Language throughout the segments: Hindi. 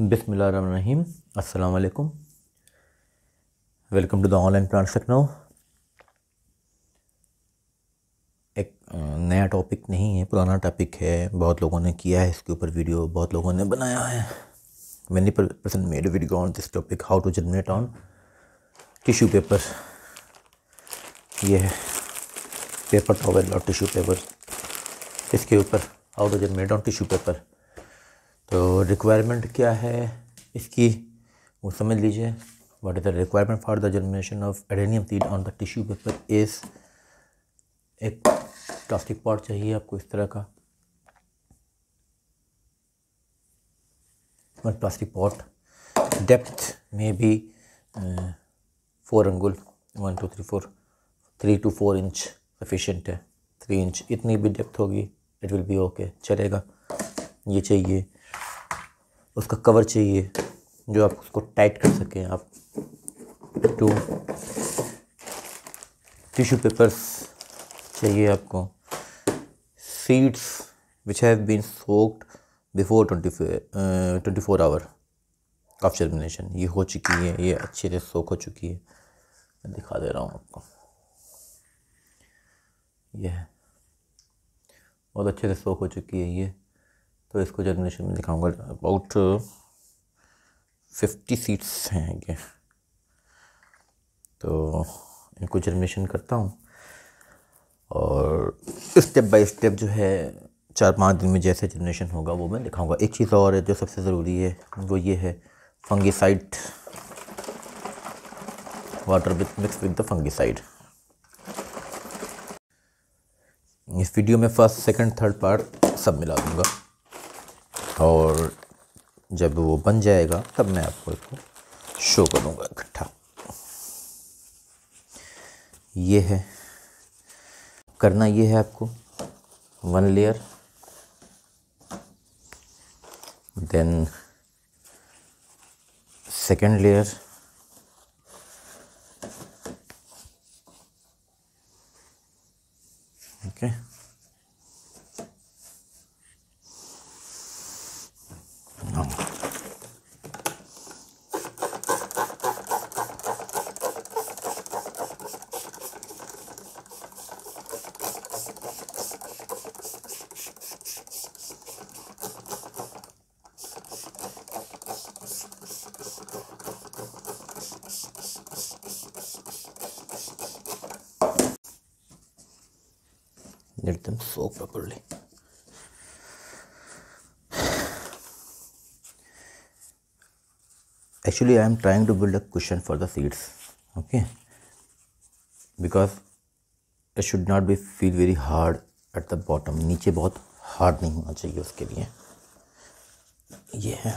बिसमीम असलकम welcome to the online plants Lucknow एक नया टॉपिक नहीं है पुराना टॉपिक है बहुत लोगों ने किया है इसके ऊपर वीडियो बहुत लोगों ने बनाया है many person made video on this topic how to generate on tissue paper ये है पेपर टॉवल और टिश्यू पेपर इसके ऊपर how to generate on tissue paper तो रिक्वायरमेंट क्या है इसकी वो समझ लीजिए what is the requirement for the generation of adenium seed on the tissue paper is एक प्लास्टिक पॉट चाहिए आपको इस तरह का वन प्लास्टिक पॉट डेप्थ में भी फोर अंगुल one two three four three two four inch sufficient है थ्री इंच इतनी भी डेप्थ होगी इट विल बी ओके चलेगा ये चाहिए उसका कवर चाहिए जो आप उसको टाइट कर सकें आप टू टिश्यू पेपर्स चाहिए आपको seeds which have been soaked before twenty twenty four hour of germination ये हो चुकी है ये अच्छे से सोख हो चुकी है मैं दिखा दे रहा हूँ आपको ये बहुत अच्छे से सोख हो चुकी है ये तो इसको जर्मिनेशन में दिखाऊंगा अबाउट फिफ्टी सीट्स हैं ये तो इनको जर्मिनेशन करता हूँ और स्टेप बाय स्टेप जो है चार पाँच दिन में जैसे जनरेशन होगा वो मैं दिखाऊंगा एक चीज़ और है जो सबसे ज़रूरी है वो ये है fungicide water with mix with the fungicide इस वीडियो में फर्स्ट सेकंड थर्ड पार्ट सब मिला दूंगा और जब वो बन जाएगा तब मैं आपको इसको शो करूँगा इकट्ठा ये है करना ये है आपको one layer then second layer okay let them soak properly actually i am trying to build a cushion for the seeds okay because it should not be feel very hard at the bottom नीचे बहुत हार्ड नहीं होना चाहिए उसके लिए ये है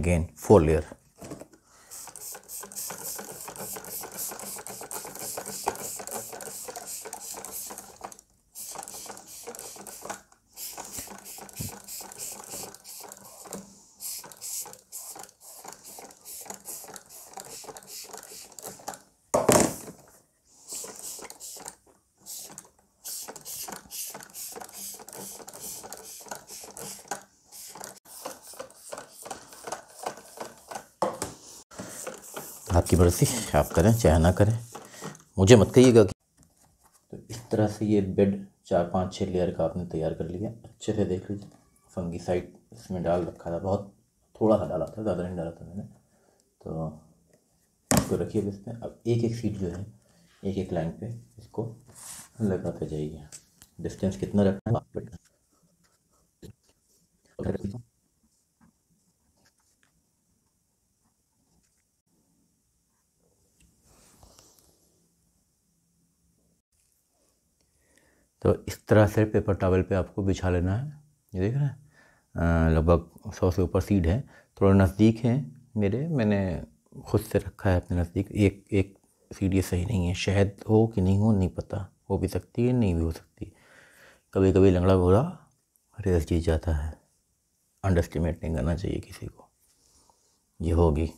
अगेन फोर लेयर आपकी मर्जी आप करें चाहे ना करें मुझे मत कहिएगा कि तो इस तरह से ये बेड चार पाँच छः लेयर का आपने तैयार कर लिया अच्छे से देख लीजिए फंगी साइड इसमें डाल रखा था बहुत थोड़ा सा डाला था ज़्यादा नहीं डाला था मैंने तो इसको रखिए इस पर अब एक एक सीट जो है एक एक लाइन पे इसको लगाते जाइए डिस्टेंस कितना रखना है तो इस तरह से पेपर टावल पे आपको बिछा लेना है ये देख रहे हैं लगभग सौ से ऊपर सीड है थोड़ा नज़दीक है मेरे मैंने खुद से रखा है अपने नज़दीक एक एक सीड ये सही नहीं है शहद हो कि नहीं हो नहीं पता हो भी सकती है नहीं भी हो सकती कभी कभी लंगड़ा घोड़ा रेस जीत जाता है अंडर नहीं करना चाहिए किसी को ये होगी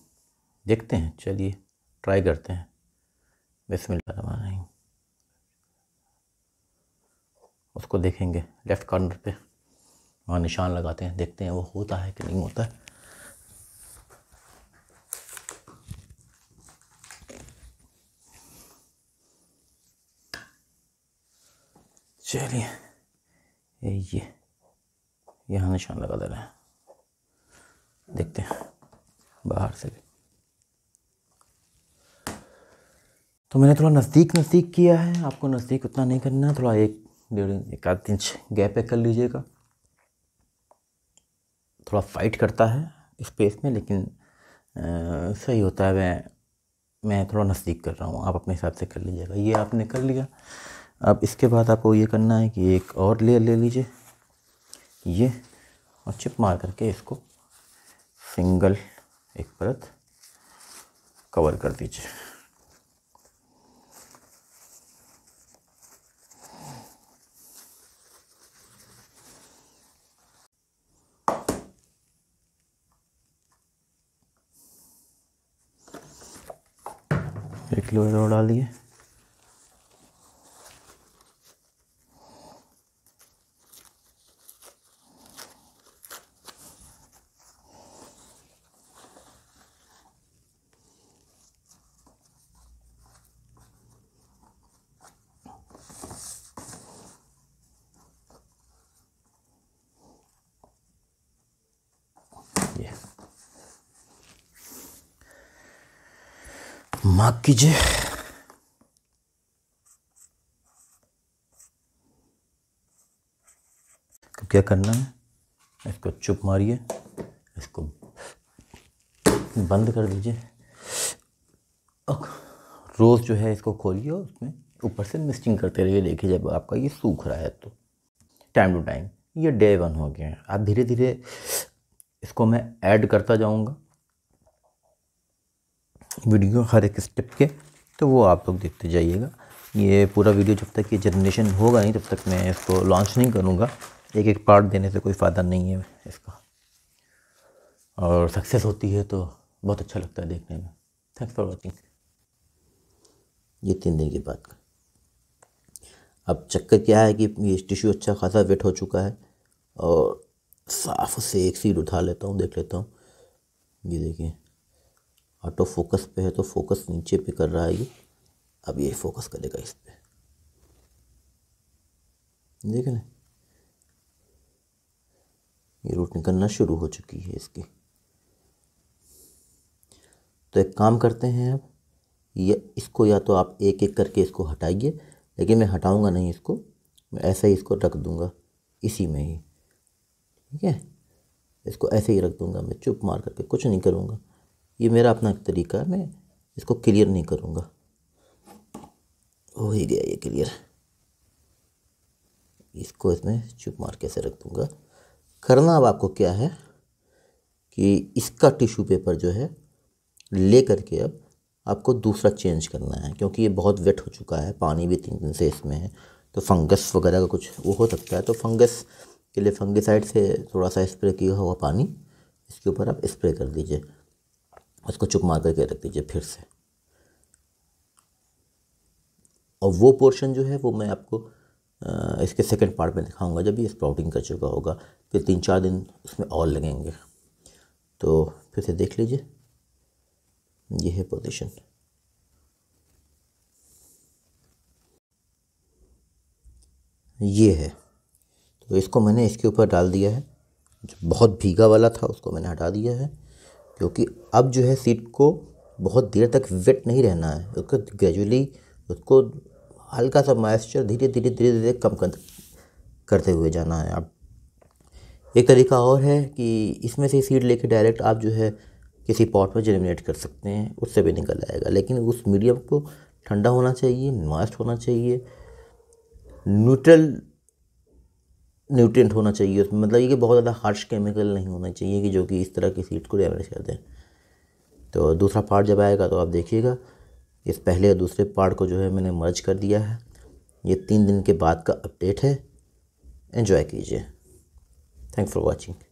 देखते हैं चलिए ट्राई करते हैं बिस्मिल्लाह उसको देखेंगे लेफ़्ट कॉर्नर पे वहाँ निशान लगाते हैं देखते हैं वो होता है कि नहीं होता है चलिए ये यहाँ निशान लगा दे रहे हैं देखते हैं बाहर से भी तो मैंने थोड़ा नज़दीक नज़दीक किया है आपको नज़दीक उतना नहीं करना थोड़ा एक डेढ़ इंच एक आध इंच गैप है कर लीजिएगा थोड़ा फाइट करता है स्पेस में लेकिन आ, सही होता है मैं मैं थोड़ा नज़दीक कर रहा हूँ आप अपने हिसाब से कर लीजिएगा ये आपने कर लिया अब इसके बाद आपको ये करना है कि एक और लेयर ले लीजिए ये और चिप मार करके इसको सिंगल एक परत कवर कर दीजिए एक किलो रो डालिए माफ कीजिए क्या करना है इसको चुप मारिए इसको बंद कर दीजिए रोज़ जो है इसको खोलिए और उसमें ऊपर से मिस्टिंग करते रहिए देखिए जब आपका ये सूख रहा है तो टाइम टू टाइम ये डे वन हो गया है आप धीरे धीरे इसको मैं ऐड करता जाऊँगा वीडियो हर एक स्टेप के तो वो आप लोग देखते जाइएगा ये पूरा वीडियो जब तक ये जनरेशन होगा नहीं तब तक मैं इसको लॉन्च नहीं करूँगा एक एक पार्ट देने से कोई फ़ायदा नहीं है इसका और सक्सेस होती है तो बहुत अच्छा लगता है देखने में थैंक्स फॉर वॉचिंग ये तीन दिन की बात अब चक्कर क्या है कि ये टिश्यू अच्छा खासा वेट हो चुका है और साफ से एक सीट उठा लेता हूँ देख लेता हूँ ये देखिए ऑटो फोकस पे है तो फोकस नीचे पे कर रहा है ये अब ये फोकस करेगा इस पर देखे ना ये रूट निकलना शुरू हो चुकी है इसकी तो एक काम करते हैं अब ये इसको या तो आप एक एक करके इसको हटाइए लेकिन मैं हटाऊंगा नहीं इसको मैं ऐसा ही इसको रख दूंगा इसी में ही ठीक है इसको ऐसे ही रख दूंगा मैं चुप मार करके कुछ नहीं करूँगा ये मेरा अपना तरीका है मैं इसको क्लियर नहीं करूँगा हो ही गया ये क्लियर इसको इसमें चुप मार के ऐसे रख दूँगा करना अब आपको क्या है कि इसका टिश्यू पेपर जो है ले करके अब आपको दूसरा चेंज करना है क्योंकि ये बहुत वेट हो चुका है पानी भी तीन दिन से इसमें है तो फंगस वगैरह का कुछ वो हो सकता है तो फंगस के लिए फंगिसाइड से थोड़ा सा स्प्रे किया हुआ पानी इसके ऊपर आप स्प्रे कर दीजिए उसको चुप मार करके रख दीजिए फिर से और वो पोर्शन जो है वो मैं आपको इसके सेकंड पार्ट में दिखाऊंगा जब ये स्प्राउटिंग कर चुका होगा फिर तीन चार दिन उसमें और लगेंगे तो फिर से देख लीजिए ये है पोजीशन ये है तो इसको मैंने इसके ऊपर डाल दिया है जो बहुत भीगा वाला था उसको मैंने हटा दिया है क्योंकि अब जो है सीट को बहुत देर तक वेट नहीं रहना है उसको ग्रेजुअली उसको हल्का सा मॉइस्चर धीरे धीरे धीरे धीरे कम कर, करते हुए जाना है आप एक तरीका और है कि इसमें से सीड लेके डायरेक्ट आप जो है किसी पॉट में जर्मिनेट कर सकते हैं उससे भी निकल आएगा लेकिन उस मीडियम को ठंडा होना चाहिए मॉइस्ट होना चाहिए न्यूट्रल न्यूट्रिएंट होना चाहिए उसमें मतलब ये कि बहुत ज़्यादा हार्श केमिकल नहीं होना चाहिए कि जो कि इस तरह की सीट को डैमेज कर दें तो दूसरा पार्ट जब आएगा तो आप देखिएगा इस पहले और दूसरे पार्ट को जो है मैंने मर्ज कर दिया है ये तीन दिन के बाद का अपडेट है एंजॉय कीजिए थैंक फॉर वॉचिंग